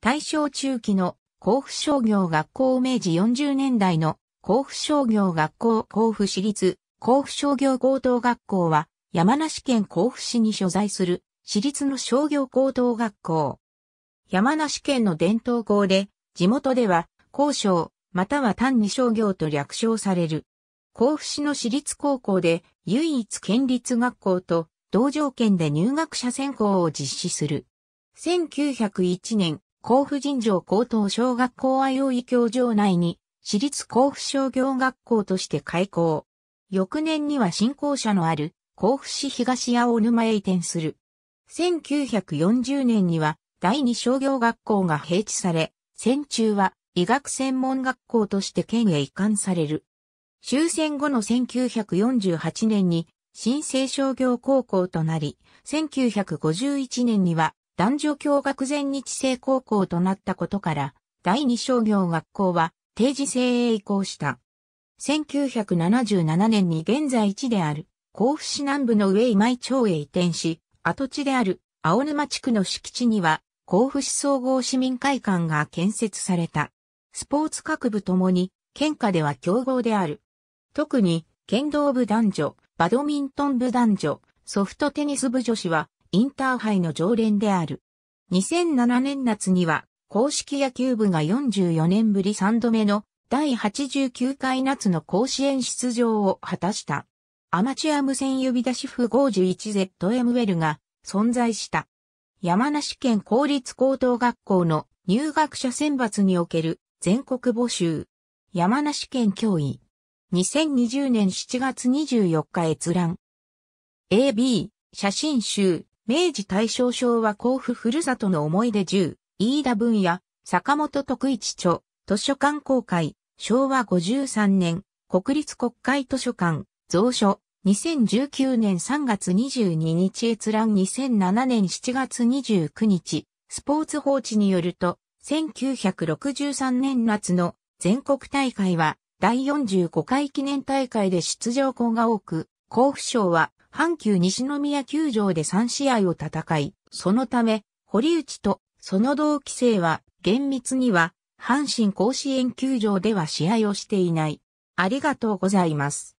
大正中期の甲府商業学校明治40年代の甲府商業学校甲府市立甲府商業高等学校は山梨県甲府市に所在する市立の商業高等学校。山梨県の伝統校で地元では高商または単に商業と略称される。甲府市の市立高校で唯一県立学校と同条件で入学者選考を実施する。1901年甲府尋常高等小学校愛用医教場内に、私立甲府商業学校として開校。翌年には新校舎のある、甲府市東青沼へ移転する。1940年には、第二商業学校が閉地され、戦中は医学専門学校として県へ移管される。終戦後の1948年に新生商業高校となり、1951年には男女共学前日制高校となったことから、第二商業学校は定時制へ移行した。1977年に現在地である甲府市南部の上今井町へ移転し、跡地である青沼地区の敷地には甲府市総合市民会館が建設された。スポーツ各部ともに、県下では競合である。特に、剣道部男女、バドミントン部男女、ソフトテニス部女子は、インターハイの常連である。2007年夏には、公式野球部が44年ぶり3度目の第89回夏の甲子園出場を果たした。アマチュア無線呼び出し符 51ZM ウェルが存在した。山梨県公立高等学校の入学者選抜における全国募集。山梨県教員。2020年7月24日閲覧。AB、写真集、明治大正昭和甲府ふるさとの思い出10、飯田文也、坂本徳一著、図書館公開、昭和53年、国立国会図書館、蔵書、2019年3月22日閲覧2007年7月29日、スポーツ報知によると、1963年夏の全国大会は第45回記念大会で出場校が多く、甲府賞は阪急西宮球場で3試合を戦い、そのため、堀内とその同期生は厳密には阪神甲子園球場では試合をしていない。ありがとうございます。